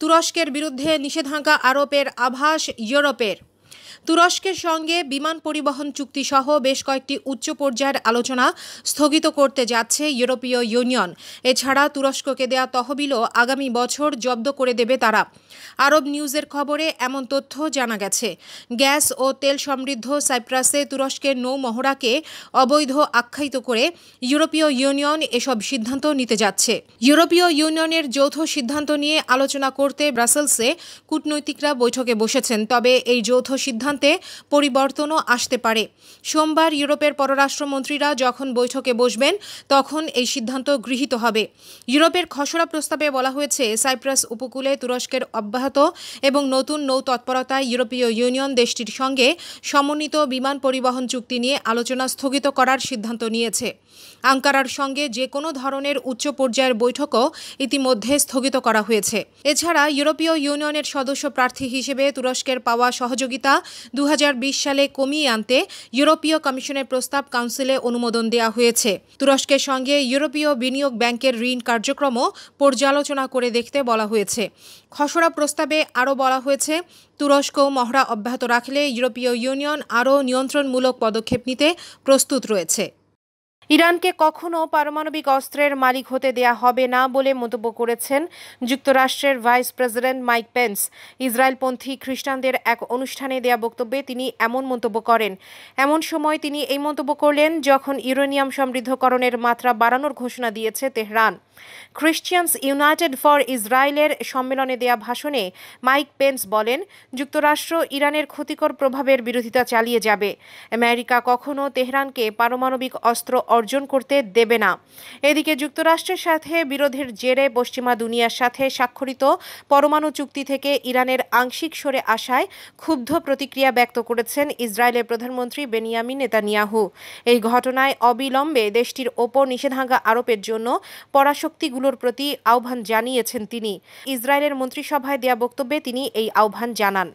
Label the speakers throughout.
Speaker 1: তুরস্কের বিরুদ্ধে নিষেধাজ্ঞা আরোপের আভাস ইউরোপের তুরস্কের সঙ্গে বিমান পরিবহন চুক্তি সহ বেশ কয়েকটি উচ্চ পর্যায়ের আলোচনা স্থগিত করতে যাচ্ছে ইউরোপীয় ইউনিয়ন এছাড়া তুরস্ককে দেয়া তহবিলও আগামী বছর জব্দ করে দেবে তারা আরব নিউজের খবরে এমন তথ্য জানা গেছে গ্যাস ও তেল সমৃদ্ধ সাইপ্রাসে তুরস্কের নৌমহড়াকে অবৈধ আখ্যায়িত করে ইউরোপীয় ইউনিয়ন এসব সিদ্ধান্ত নিতে যাচ্ছে ইউরোপীয় ইউনিয়নের যৌথ সিদ্ধান্ত নিয়ে আলোচনা করতে ব্রাসেলসে কূটনৈতিকরা বৈঠকে বসেছেন তবে এই যৌথ সিদ্ধান্ত সিদ্ধান্তে পরিবর্তনও আসতে পারে সোমবার ইউরোপের পররাষ্ট্রমন্ত্রীরা যখন বৈঠকে বসবেন তখন এই সিদ্ধান্ত গৃহীত হবে ইউরোপের খসড়া প্রস্তাবে বলা হয়েছে সাইপ্রাস উপকূলে তুরস্কের অব্যাহত এবং নতুন নৌ তৎপরতায় ইউরোপীয় ইউনিয়ন দেশটির সঙ্গে সমন্বিত বিমান পরিবহন চুক্তি নিয়ে আলোচনা স্থগিত করার সিদ্ধান্ত নিয়েছে আঙ্কারার সঙ্গে যে কোনো ধরনের উচ্চ পর্যায়ের বৈঠকও ইতিমধ্যে স্থগিত করা হয়েছে এছাড়া ইউরোপীয় ইউনিয়নের সদস্য প্রার্থী হিসেবে তুরস্কের পাওয়া সহযোগিতা দু সালে কমিয়ে আনতে ইউরোপীয় কমিশনের প্রস্তাব কাউন্সিলে অনুমোদন দেওয়া হয়েছে তুরস্কের সঙ্গে ইউরোপীয় বিনিয়োগ ব্যাংকের ঋণ কার্যক্রমও পর্যালোচনা করে দেখতে বলা হয়েছে খসড়া প্রস্তাবে আরও বলা হয়েছে তুরস্ক মহড়া অব্যাহত রাখলে ইউরোপীয় ইউনিয়ন আরও নিয়ন্ত্রণমূলক পদক্ষেপ নিতে প্রস্তুত রয়েছে ইরানকে কখনও পারমাণবিক অস্ত্রের মালিক হতে দেয়া হবে না বলে মন্তব্য করেছেন যুক্তরাষ্ট্রের ভাইস প্রেসিডেন্ট মাইক পেন্স ইসরায়েলপন্থী খ্রিস্টানদের এক অনুষ্ঠানে দেয়া বক্তব্যে তিনি এমন মন্তব্য করেন এমন সময় তিনি এই মন্তব্য করলেন যখন ইউরেনিয়াম সমৃদ্ধকরণের মাত্রা বাড়ানোর ঘোষণা দিয়েছে তেহরান খ্রিস্টিয়ানস ইউনাইটেড ফর ইসরায়েলের সম্মেলনে দেয়া ভাষণে মাইক পেন্স বলেন যুক্তরাষ্ট্র ইরানের ক্ষতিকর প্রভাবের বিরোধিতা চালিয়ে যাবে আমেরিকা কখনও তেহরানকে পারমাণবিক অস্ত্র অর্জন করতে দেবে না এদিকে যুক্তরাষ্ট্রের সাথে বিরোধের জেরে পশ্চিমা দুনিয়ার সাথে স্বাক্ষরিত পরমাণু চুক্তি থেকে ইরানের আংশিক সরে আসায় ক্ষুব্ধ প্রতিক্রিয়া ব্যক্ত করেছেন ইসরায়েলের প্রধানমন্ত্রী বেনিয়ামিন নেতানিয়াহু এই ঘটনায় অবিলম্বে দেশটির ওপর নিষেধাজ্ঞা আরোপের জন্য পরাশক্তিগুলোর প্রতি আহ্বান জানিয়েছেন তিনি ইসরায়েলের মন্ত্রিসভায় দেয়া বক্তব্যে তিনি এই আহ্বান জানান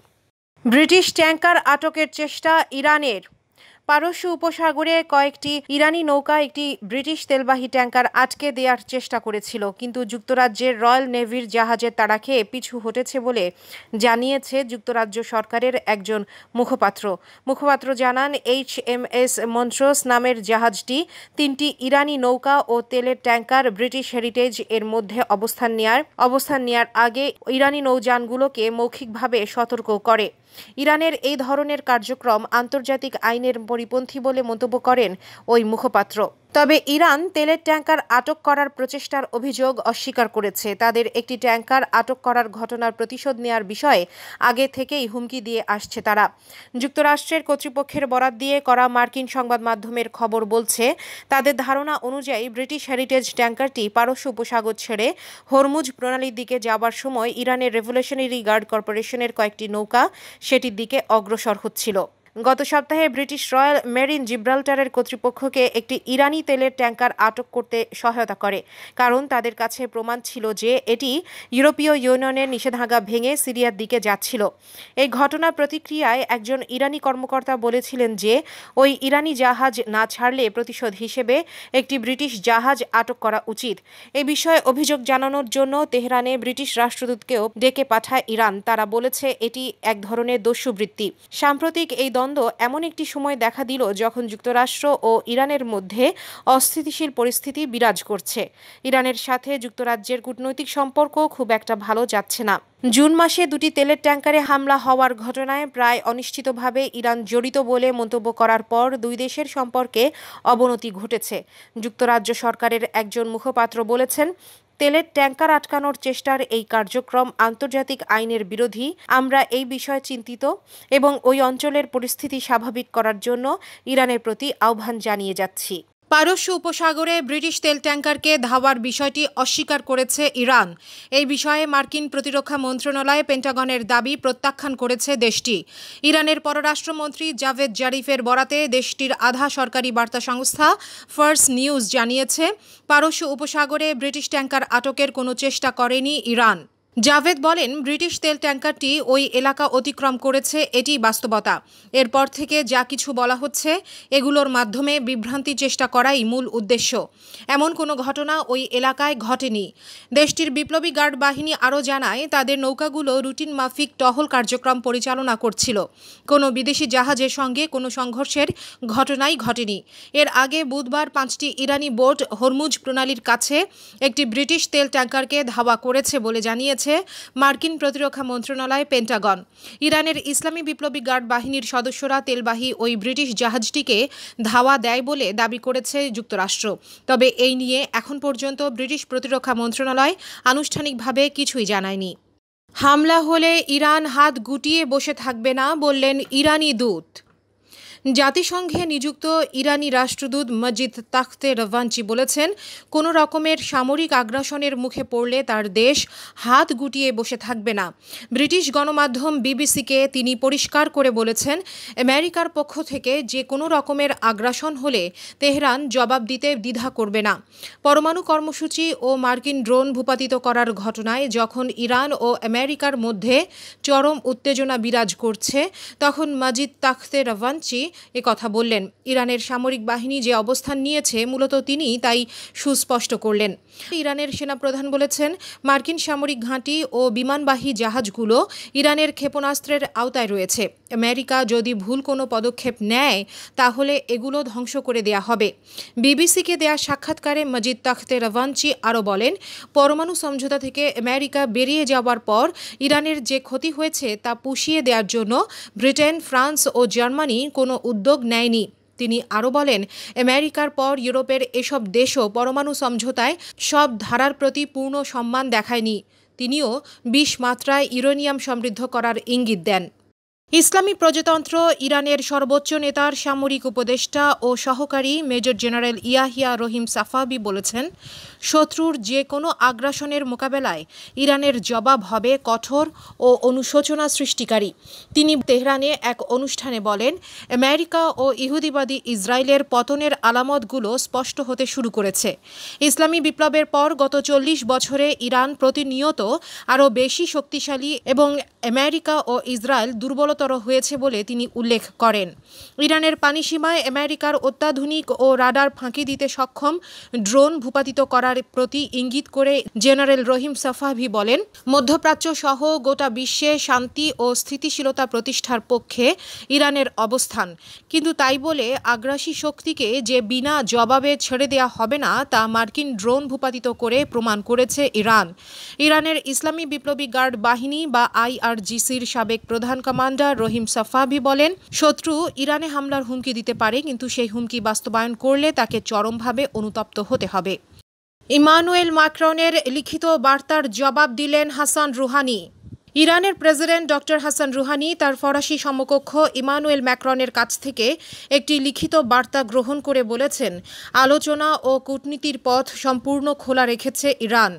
Speaker 1: ব্রিটিশ ট্যাঙ্কার আটকের চেষ্টা ইরানের পারস্য উপসাগরে কয়েকটি ইরানি নৌকা একটি ব্রিটিশ তেলবাহী ট্যাঙ্কার আটকে দেওয়ার চেষ্টা করেছিল কিন্তু যুক্তরাজ্যের রয়্যাল নেভির জাহাজের তাড়া খেয়ে পিছু হটেছে বলে জানিয়েছে যুক্তরাজ্য সরকারের একজন মুখপাত্র মুখপাত্র জানান এইচ এম এস মন্ট্রোস নামের জাহাজটি তিনটি ইরানি নৌকা ও তেলের ট্যাঙ্কার ব্রিটিশ হেরিটেজ এর মধ্যে অবস্থান নেয়ার অবস্থান নেয়ার আগে ইরানি নৌযানগুলোকে মৌখিকভাবে সতর্ক করে ইরানের এই ধরনের কার্যক্রম আন্তর্জাতিক আইনের পরিপন্থী বলে মন্তব্য করেন ওই মুখপাত্র তবে ইরান তেলের ট্যাঙ্কার আটক করার প্রচেষ্টার অভিযোগ অস্বীকার করেছে তাদের একটি ট্যাঙ্কার আটক করার ঘটনার প্রতিশোধ নেওয়ার বিষয়ে আগে থেকেই হুমকি দিয়ে আসছে তারা যুক্তরাষ্ট্রের কর্তৃপক্ষের বরাত দিয়ে করা মার্কিন সংবাদ মাধ্যমের খবর বলছে তাদের ধারণা অনুযায়ী ব্রিটিশ হেরিটেজ ট্যাঙ্কারটি পারস্য উপসাগর ছেড়ে হরমুজ প্রণালীর দিকে যাবার সময় ইরানের রেভলিউশনারি গার্ড কর্পোরেশনের কয়েকটি নৌকা সেটির দিকে অগ্রসর হচ্ছিল গত সপ্তাহে ব্রিটিশ রয়্যাল মেরিন জিব্রাল্টারের কর্তৃপক্ষকে একটি ইরানি তেলের ট্যাঙ্কার আটক করতে সহায়তা করে কারণ তাদের কাছে প্রমাণ ছিল যে এটি ইউরোপীয় ইউনিয়নের নিষেধাজ্ঞা ভেঙে সিরিয়ার দিকে যাচ্ছিল এই ঘটনার প্রতিক্রিয়ায় একজন ইরানি কর্মকর্তা বলেছিলেন যে ওই ইরানি জাহাজ না ছাড়লে প্রতিশোধ হিসেবে একটি ব্রিটিশ জাহাজ আটক করা উচিত এ বিষয়ে অভিযোগ জানানোর জন্য তেহরানে ব্রিটিশ রাষ্ট্রদূতকেও ডেকে পাঠায় ইরান তারা বলেছে এটি এক ধরনের দস্যুবৃত্তি সাম্প্রতিক এই দ্বন্দ্ব দ্বন্দ্ব এমন একটি সময় দেখা দিল যখন যুক্তরাষ্ট্র ও ইরানের মধ্যে অস্থিতিশীল পরিস্থিতি বিরাজ করছে ইরানের সাথে যুক্তরাজ্যের কূটনৈতিক সম্পর্ক খুব একটা ভালো যাচ্ছে না জুন মাসে দুটি তেলের ট্যাঙ্কারে হামলা হওয়ার ঘটনায় প্রায় অনিশ্চিতভাবে ইরান জড়িত বলে মন্তব্য করার পর দুই দেশের সম্পর্কে অবনতি ঘটেছে যুক্তরাজ্য সরকারের একজন মুখপাত্র বলেছেন তেলের ট্যাঙ্কার আটকানোর চেষ্টার এই কার্যক্রম আন্তর্জাতিক আইনের বিরোধী আমরা এই বিষয়ে চিন্তিত এবং ওই অঞ্চলের পরিস্থিতি স্বাভাবিক করার জন্য ইরানের প্রতি আহ্বান জানিয়ে যাচ্ছি পারস্য উপসাগরে ব্রিটিশ তেল ট্যাঙ্কারকে ধাওয়ার বিষয়টি অস্বীকার করেছে ইরান এই বিষয়ে মার্কিন প্রতিরক্ষা মন্ত্রণালয়ে পেন্টাগনের দাবি প্রত্যাখ্যান করেছে দেশটি ইরানের পররাষ্ট্রমন্ত্রী জাভেদ জারিফের বরাতে দেশটির আধা সরকারি বার্তা সংস্থা ফার্স্ট নিউজ জানিয়েছে পারস্য উপসাগরে ব্রিটিশ ট্যাঙ্কার আটকের কোনো চেষ্টা করেনি ইরান জাভেদ বলেন ব্রিটিশ তেল ট্যাঙ্কারটি ওই এলাকা অতিক্রম করেছে এটি বাস্তবতা এরপর থেকে যা কিছু বলা হচ্ছে এগুলোর মাধ্যমে বিভ্রান্তি চেষ্টা করাই মূল উদ্দেশ্য এমন কোনো ঘটনা ওই এলাকায় ঘটেনি দেশটির বিপ্লবী গার্ড বাহিনী আরও জানায় তাদের নৌকাগুলো রুটিন মাফিক টহল কার্যক্রম পরিচালনা করছিল কোনো বিদেশি জাহাজের সঙ্গে কোনো সংঘর্ষের ঘটনাই ঘটেনি এর আগে বুধবার পাঁচটি ইরানি বোট হরমুজ প্রণালীর কাছে একটি ব্রিটিশ তেল ট্যাঙ্কারকে ধাওয়া করেছে বলে জানিয়েছে জানিয়েছে মার্কিন প্রতিরক্ষা মন্ত্রণালয় পেন্টাগন ইরানের ইসলামী বিপ্লবী গার্ড বাহিনীর সদস্যরা তেলবাহী ওই ব্রিটিশ জাহাজটিকে ধাওয়া দেয় বলে দাবি করেছে যুক্তরাষ্ট্র তবে এই নিয়ে এখন পর্যন্ত ব্রিটিশ প্রতিরক্ষা মন্ত্রণালয় আনুষ্ঠানিকভাবে কিছুই জানায়নি হামলা হলে ইরান হাত গুটিয়ে বসে থাকবে না বললেন ইরানি দূত জাতিসংঘে নিযুক্ত ইরানি রাষ্ট্রদূত মজিদ তাখতে রভাঞ্চি বলেছেন কোনো রকমের সামরিক আগ্রাসনের মুখে পড়লে তার দেশ হাত গুটিয়ে বসে থাকবে না ব্রিটিশ গণমাধ্যম বিবিসিকে তিনি পরিষ্কার করে বলেছেন আমেরিকার পক্ষ থেকে যে কোনো রকমের আগ্রাসন হলে তেহরান জবাব দিতে দ্বিধা করবে না পরমাণু কর্মসূচি ও মার্কিন ড্রোন ভূপাতিত করার ঘটনায় যখন ইরান ও আমেরিকার মধ্যে চরম উত্তেজনা বিরাজ করছে তখন মাজিদ তাখতে রভাঞ্চি এ কথা বললেন ইরানের সামরিক বাহিনী যে অবস্থান নিয়েছে মূলত তিনি তাই সুস্পষ্ট করলেন ইরানের সেনাপ্রধান বলেছেন মার্কিন সামরিক ঘাঁটি ও বিমানবাহী জাহাজগুলো ইরানের ক্ষেপণাস্ত্রের আওতায় রয়েছে আমেরিকা যদি ভুল কোনো পদক্ষেপ নেয় তাহলে এগুলো ধ্বংস করে দেয়া হবে বিবিসিকে দেয়া সাক্ষাৎকারে মজিদ তখতে রাভানচি আরও বলেন পরমাণু সমঝোতা থেকে আমেরিকা বেরিয়ে যাওয়ার পর ইরানের যে ক্ষতি হয়েছে তা পুষিয়ে দেওয়ার জন্য ব্রিটেন ফ্রান্স ও জার্মানি কোনো উদ্যোগ নেয়নি তিনি আরও বলেন আমেরিকার পর ইউরোপের এসব দেশও পরমাণু সমঝোতায় সব ধারার প্রতি পূর্ণ সম্মান দেখায়নি তিনিও বিশ মাত্রায় ইউরেনিয়াম সমৃদ্ধ করার ইঙ্গিত দেন ইসলামী প্রজাতন্ত্র ইরানের সর্বোচ্চ নেতার সামরিক উপদেষ্টা ও সহকারী major general Yahya Rahim Safavi বলেছেন শত্রুর যে কোনো আগ্রাসনের মোকাবেলায় ইরানের জবাব হবে কঠোর ও অনুশোচনা সৃষ্টিকারী তিনি তেহরানে এক অনুষ্ঠানে বলেন আমেরিকা ও ইহুদিবাদী ইসরায়েলের পতনের আলামতগুলো স্পষ্ট হতে শুরু করেছে ইসলামী বিপ্লবের পর গত চল্লিশ বছরে ইরান প্রতিনিয়ত আরও বেশি শক্তিশালী এবং আমেরিকা ও ইসরায়েল দুর্বলতর হয়েছে বলে তিনি উল্লেখ করেন ইরানের পানিসীমায় আমেরিকার অত্যাধুনিক ও রাডার ফাঁকি দিতে সক্ষম ড্রোন ভূপাতিত করার তার প্রতি ইঙ্গিত করে জেনারেল রহিম সাফাভি বলেন মধ্যপ্রাচ্য সহ গোটা বিশ্বে শান্তি ও স্থিতিশীলতা প্রতিষ্ঠার পক্ষে ইরানের অবস্থান কিন্তু তাই বলে আগ্রাসী শক্তিকে যে বিনা জবাবে ছেড়ে দেয়া হবে না তা মার্কিন ড্রোন ভূপাতিত করে প্রমাণ করেছে ইরান ইরানের ইসলামী বিপ্লবী গার্ড বাহিনী বা আইআরজিসির সাবেক প্রধান কমান্ডার রহিম সাফাভি বলেন শত্রু ইরানে হামলার হুমকি দিতে পারে কিন্তু সেই হুমকি বাস্তবায়ন করলে তাকে চরমভাবে অনুতপ্ত হতে হবে ইমানুয়েল মাক্রনের লিখিত বার্তার জবাব দিলেন হাসান রুহানি ইরানের প্রেসিডেন্ট ডক্টর হাসান রুহানি তার ফরাসি সমকক্ষ ইমানুয়েল ম্যাক্রনের কাছ থেকে একটি লিখিত বার্তা গ্রহণ করে বলেছেন আলোচনা ও কূটনীতির পথ সম্পূর্ণ খোলা রেখেছে ইরান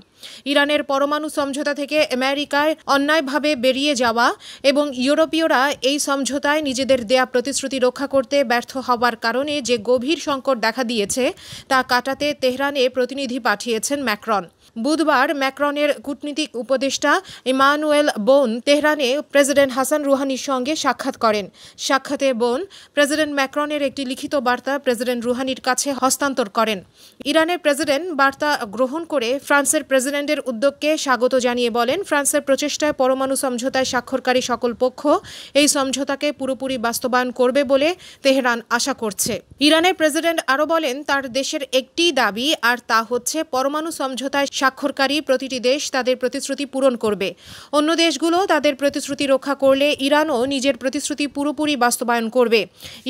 Speaker 1: ইরানের পরমাণু সমঝোতা থেকে আমেরিকায় অন্যায়ভাবে বেরিয়ে যাওয়া এবং ইউরোপীয়রা এই সমঝোতায় নিজেদের দেয়া প্রতিশ্রুতি রক্ষা করতে ব্যর্থ হওয়ার কারণে যে গভীর সংকট দেখা দিয়েছে তা কাটাতে তেহরানে প্রতিনিধি পাঠিয়েছেন ম্যাক্রন বুধবার ম্যাক্রনের কূটনীতিক উপদেষ্টা ইমানুয়েল বোন তেহরানে প্রেসিডেন্ট হাসান রুহানির সঙ্গে সাক্ষাৎ করেন সাক্ষাতে বোন প্রেসিডেন্ট ম্যাক্রনের একটি লিখিত বার্তা প্রেসিডেন্ট রুহানির কাছে হস্তান্তর করেন ইরানের প্রেসিডেন্ট বার্তা গ্রহণ করে ফ্রান্সের প্রেসিডেন্ট সুইজারল্যান্ডের উদ্যোগকে স্বাগত জানিয়ে বলেন ফ্রান্সের প্রচেষ্টায় পরমাণু সমঝোতায় স্বাক্ষরকারী সকল পক্ষ এই সমঝোতাকে পুরোপুরি বাস্তবায়ন করবে বলে তেহরান আশা করছে ইরানের প্রেসিডেন্ট আরও বলেন তার দেশের একটি দাবি আর তা হচ্ছে পরমাণু সমঝোতায় স্বাক্ষরকারী প্রতিটি দেশ তাদের প্রতিশ্রুতি পূরণ করবে অন্য দেশগুলো তাদের প্রতিশ্রুতি রক্ষা করলে ইরানও নিজের প্রতিশ্রুতি পুরোপুরি বাস্তবায়ন করবে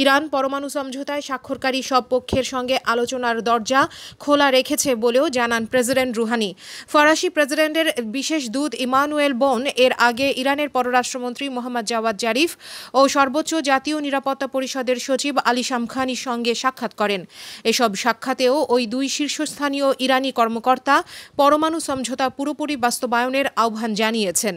Speaker 1: ইরান পরমাণু সমঝোতায় স্বাক্ষরকারী সব পক্ষের সঙ্গে আলোচনার দরজা খোলা রেখেছে বলেও জানান প্রেসিডেন্ট রুহানি ফরাসি প্রেসিডেন্টের বিশেষ দূত ইমানুয়েল বোন এর আগে ইরানের পররাষ্ট্রমন্ত্রী মোহাম্মদ জাওয়াদ জারিফ ও সর্বোচ্চ জাতীয় নিরাপত্তা পরিষদের সচিব আলী শামখানির সঙ্গে সাক্ষাৎ করেন এসব সাক্ষাতেও ওই দুই শীর্ষস্থানীয় ইরানি কর্মকর্তা পরমাণু সমঝোতা পুরোপুরি বাস্তবায়নের আহ্বান জানিয়েছেন